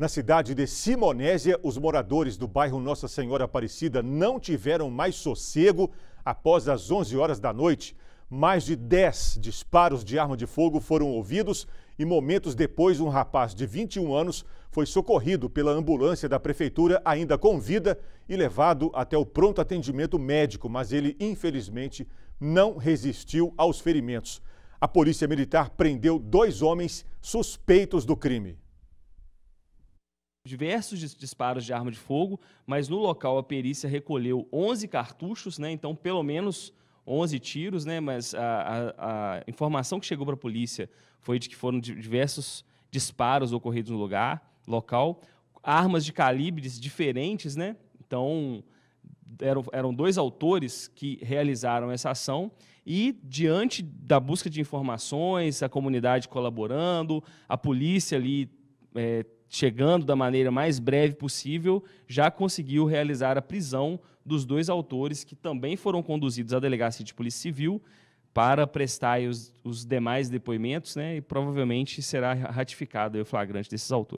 Na cidade de Simonésia, os moradores do bairro Nossa Senhora Aparecida não tiveram mais sossego após as 11 horas da noite. Mais de 10 disparos de arma de fogo foram ouvidos e momentos depois um rapaz de 21 anos foi socorrido pela ambulância da prefeitura ainda com vida e levado até o pronto atendimento médico, mas ele infelizmente não resistiu aos ferimentos. A polícia militar prendeu dois homens suspeitos do crime diversos disparos de arma de fogo, mas no local a perícia recolheu 11 cartuchos, né? Então, pelo menos 11 tiros, né? Mas a, a, a informação que chegou para a polícia foi de que foram diversos disparos ocorridos no lugar, local, armas de calibres diferentes, né? Então, eram, eram dois autores que realizaram essa ação e diante da busca de informações, a comunidade colaborando, a polícia ali é, chegando da maneira mais breve possível, já conseguiu realizar a prisão dos dois autores que também foram conduzidos à delegacia de polícia civil para prestar os, os demais depoimentos, né? E provavelmente será ratificado o flagrante desses autores.